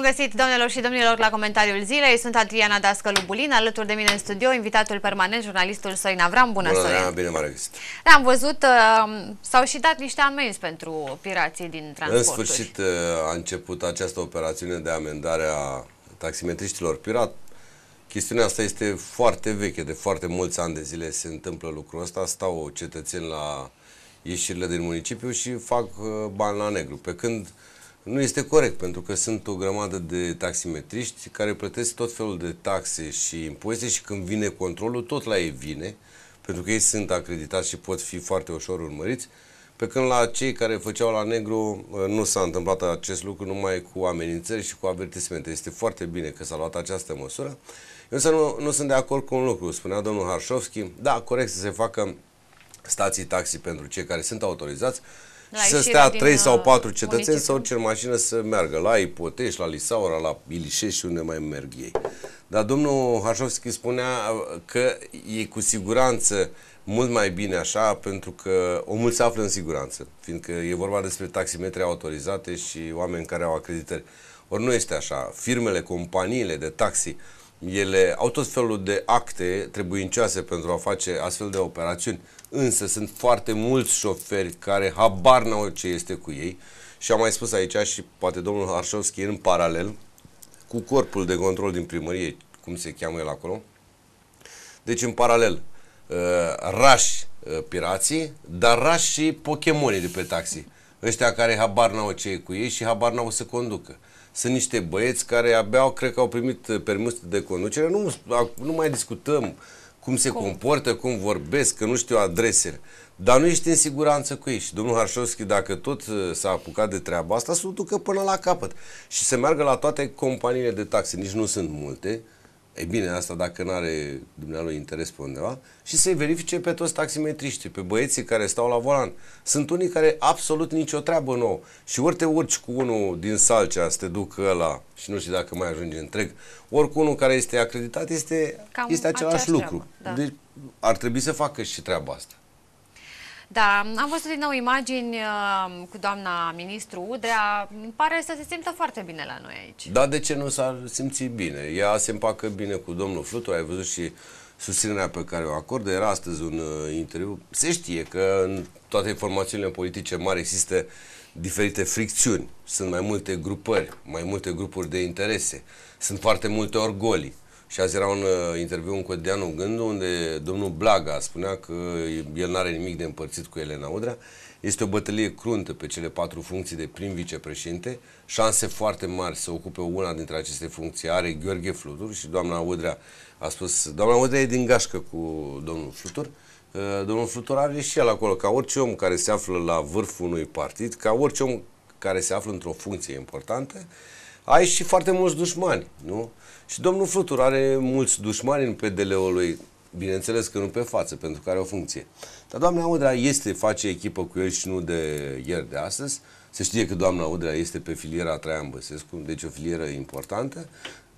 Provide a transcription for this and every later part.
Bun găsit, domnilor și domnilor, la comentariul zilei. Sunt Adriana Dascălu-Bulin, alături de mine în studio, invitatul permanent, jurnalistul Soin Avram. Bună, Bună Soin! bine m-a găsit! Am văzut, uh, s-au și dat niște amenzi pentru pirații din transporturi. În sfârșit uh, a început această operațiune de amendare a taximetriștilor pirat. Chestiunea asta este foarte veche, de foarte mulți ani de zile se întâmplă lucrul ăsta. Stau cetățeni la ieșirile din municipiu și fac uh, bani la negru. Pe când nu este corect, pentru că sunt o grămadă de taximetriști care plătesc tot felul de taxe și impozite și când vine controlul, tot la ei vine, pentru că ei sunt acreditați și pot fi foarte ușor urmăriți, pe când la cei care făceau la negru ă, nu s-a întâmplat acest lucru numai cu amenințări și cu avertismente. Este foarte bine că s-a luat această măsură. Eu însă nu, nu sunt de acord cu un lucru. Spunea domnul Harșovski, da, corect să se facă stații taxi pentru cei care sunt autorizați, să stea trei sau uh, patru cetățeni sau orice mașină să meargă la Ipotești, la Lisaura, la Ilișești, unde mai merg ei. Dar domnul Hașovski spunea uh, că e cu siguranță mult mai bine așa, pentru că omul se află în siguranță, fiindcă e vorba despre taximetri autorizate și oameni care au acreditări. Ori nu este așa. Firmele, companiile de taxi ele au tot felul de acte trebuincioase pentru a face astfel de operațiuni, însă sunt foarte mulți șoferi care habar n-au ce este cu ei și am mai spus aici și poate domnul Arșovski în paralel cu corpul de control din primărie, cum se cheamă el acolo. Deci în paralel, uh, rași uh, pirații, dar rași și pokemonii de pe taxi. Ăștia care habar n-au ce e cu ei și habar n-au să conducă. Sunt niște băieți care abia, cred că au primit uh, permis de conducere. Nu, nu mai discutăm cum se cum? comportă, cum vorbesc, că nu știu adresele. Dar nu ești în siguranță cu ei. Și domnul Harșovski, dacă tot uh, s-a apucat de treaba asta, să o ducă până la capăt. Și să meargă la toate companiile de taxe. Nici nu sunt multe E bine, asta dacă nu are dumnealui interes pe undeva, și să-i verifice pe toți taximetriștii, pe băieții care stau la volan. Sunt unii care absolut nicio treabă nouă. Și ori te urci cu unul din Salcea să te ducă ăla și nu știu dacă mai ajunge întreg, ori cu unul care este acreditat este, Cam este același lucru. Treabă, da. Deci ar trebui să facă și treaba asta. Da, am văzut din nou imagini uh, cu doamna ministru Udrea. Îmi pare să se simtă foarte bine la noi aici. Da, de ce nu s-ar simți bine? Ea se împacă bine cu domnul Flutur, ai văzut și susținerea pe care o acordă. Era astăzi un uh, interviu. Se știe că în toate formațiunile politice mari există diferite fricțiuni. Sunt mai multe grupări, mai multe grupuri de interese. Sunt foarte multe orgolii. Și azi era un uh, interviu în Codeanu Gându, unde domnul Blaga spunea că el nu are nimic de împărțit cu Elena Udrea. Este o bătălie cruntă pe cele patru funcții de prim vicepreședinte, șanse foarte mari să ocupe una dintre aceste funcții are Gheorghe Flutur și doamna Udrea a spus, doamna Udrea e din gașcă cu domnul Flutur, uh, domnul Flutur are și el acolo, ca orice om care se află la vârful unui partid, ca orice om care se află într-o funcție importantă, uh, ai și foarte mulți dușmani, nu? Și domnul Flutur are mulți dușmani în PDL-ul lui, bineînțeles că nu pe față, pentru că are o funcție. Dar doamna Udrea este, face echipă cu el și nu de ieri, de astăzi. Se știe că doamna Udrea este pe filiera Traian Băsescu, deci o filieră importantă.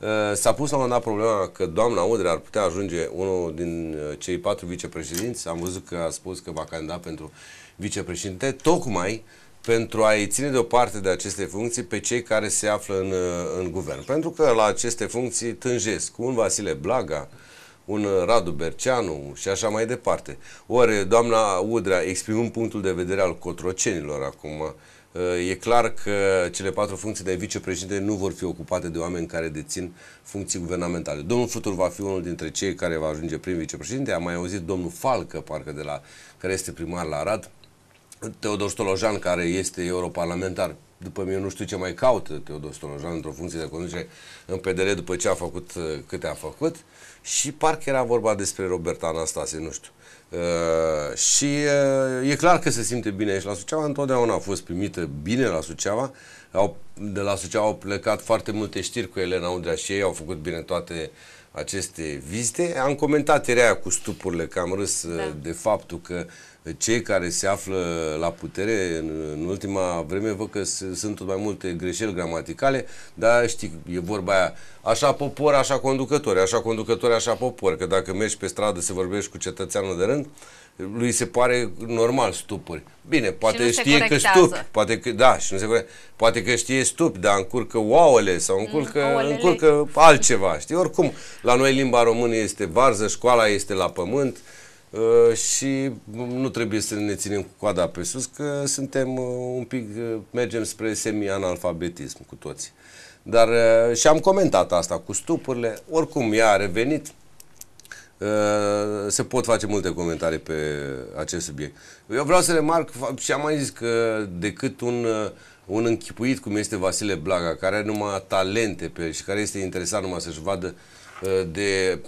Uh, s-a pus la un moment dat problema că doamna Udrea ar putea ajunge unul din uh, cei patru vicepreședinți. Am văzut că a spus că va candida pentru vicepreședinte, tocmai pentru a-i ține deoparte de aceste funcții pe cei care se află în, uh, în guvern. Pentru că la aceste funcții tânjesc un Vasile Blaga, un uh, Radu Berceanu și așa mai departe. Ori doamna Udrea, exprimând punctul de vedere al cotrocenilor acum, uh, e clar că cele patru funcții de vicepreședinte nu vor fi ocupate de oameni care dețin funcții guvernamentale. Domnul Futur va fi unul dintre cei care va ajunge prim vicepreședinte. Am mai auzit domnul Falcă, parcă de la, care este primar la Arad, Teodor Stolojan, care este europarlamentar, după mine nu știu ce mai caută Teodor Stolojan într-o funcție de conducere în PDR după ce a făcut uh, câte a făcut și parcă era vorba despre Robert Anastase, nu știu. Uh, și uh, e clar că se simte bine aici la Suceava, întotdeauna a fost primită bine la Suceava, au, de la Suceava au plecat foarte multe știri cu Elena Udrea și ei au făcut bine toate aceste vizite. Am comentat era cu stupurile, că am râs uh, da. de faptul că cei care se află la putere în, în ultima vreme văd că sunt tot mai multe greșeli gramaticale, dar știi, e vorba aia, așa popor, așa conducători, așa conducători, așa popor, că dacă mergi pe stradă să vorbești cu cetățeanul de rând, lui se pare normal stupuri. Bine, poate știe că stup, poate că, da, și nu se corectează. Poate că știe stup, dar încurcă oauele sau mm, încurcă, mm, încurcă altceva, știi? Oricum, la noi limba română este varză, școala este la pământ, uh, Uh, și nu trebuie să ne ținem cu coada pe sus, că suntem uh, un pic, uh, mergem spre semi-analfabetism cu toți. Dar și am comentat asta cu stupurile, oricum ea a revenit, se pot face multe comentarii pe acest subiect. Eu vreau să remarc și am mai zis că decât un, un închipuit cum este Vasile Blaga, care are numai talente pe și care este interesat numai să-și vadă de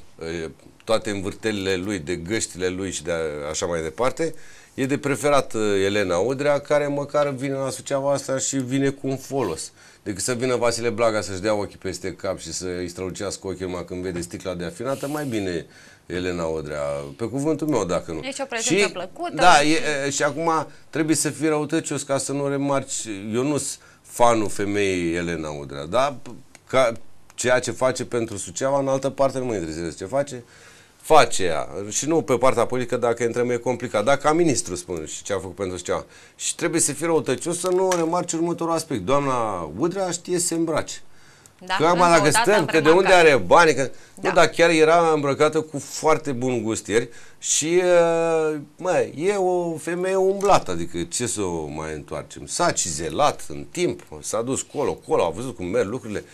toate învârtelile lui, de găștile lui și de a, așa mai departe, e de preferat uh, Elena Udrea, care măcar vine la Suceava asta și vine cu un folos. Decât să vină Vasile Blaga să-și dea ochii peste cap și să-i strălucească ochii numai când vede sticla de afinată, mai bine Elena Odrea, pe cuvântul meu, dacă nu. și deci o prezență și, plăcută. Da, e, și acum trebuie să fii răutăcios ca să nu remarci. Eu nu sunt fanul femeii Elena Odrea, dar ceea ce face pentru Suceava, în altă parte nu mă interesează ce face face ea. Și nu pe partea politică, dacă intrăm, e complicat. Dacă ca ministru spun și ce a făcut pentru cea. Și trebuie să fie răutăcios să nu remarci următorul aspect. Doamna Udrea știe să îmbrace. Da, că acum dacă stăm, că de unde are bani, că... Da. Nu, dar chiar era îmbrăcată cu foarte bun gust ieri și, uh, mă, e o femeie umblată, adică ce să o mai întoarcem? S-a cizelat în timp, s-a dus colo, colo, a văzut cum merg lucrurile.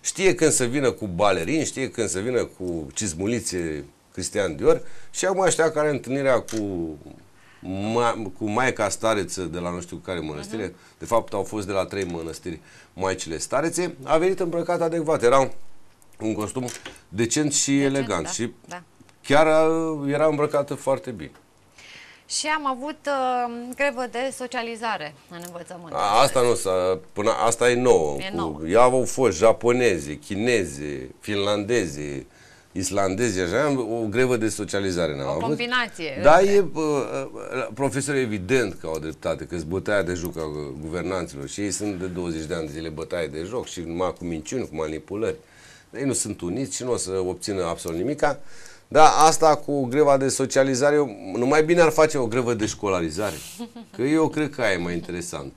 Știe când să vină cu balerini, știe când să vină cu cizmulițe Cristian Dior și acum ăștia care întâlnirea cu ma, cu Maica Stareță de la nu știu care mănăstire, uh-huh. de fapt au fost de la trei mănăstiri Maicile Starețe, a venit îmbrăcat adecvat. Era un costum decent și decent, elegant da, și da. chiar era îmbrăcată foarte bine. Și am avut uh, grevă de socializare în învățământ. A, asta nu s-a, până asta e nouă. E nouă. Cu, ea au fost japoneze, chineze, finlandeze, islandezi, așa, o grevă de socializare n-am O avut. combinație. Da, e, profesor evident că au dreptate, că sunt bătaia de joc a uh, guvernanților și ei sunt de 20 de ani de zile bătaie de joc și numai cu minciuni, cu manipulări. Ei nu sunt uniți și nu o să obțină absolut nimica. Da, asta cu greva de socializare, nu mai bine ar face o grevă de școlarizare. Că eu cred că aia e mai interesant.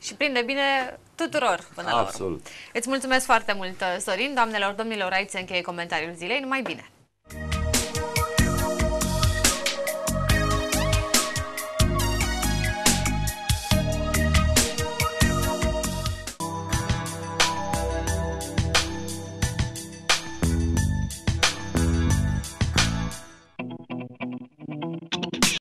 Și prinde bine tuturor până Absolut. la urmă. Îți mulțumesc foarte mult, uh, Sorin. Doamnelor, domnilor, aici se încheie comentariul zilei. Numai bine!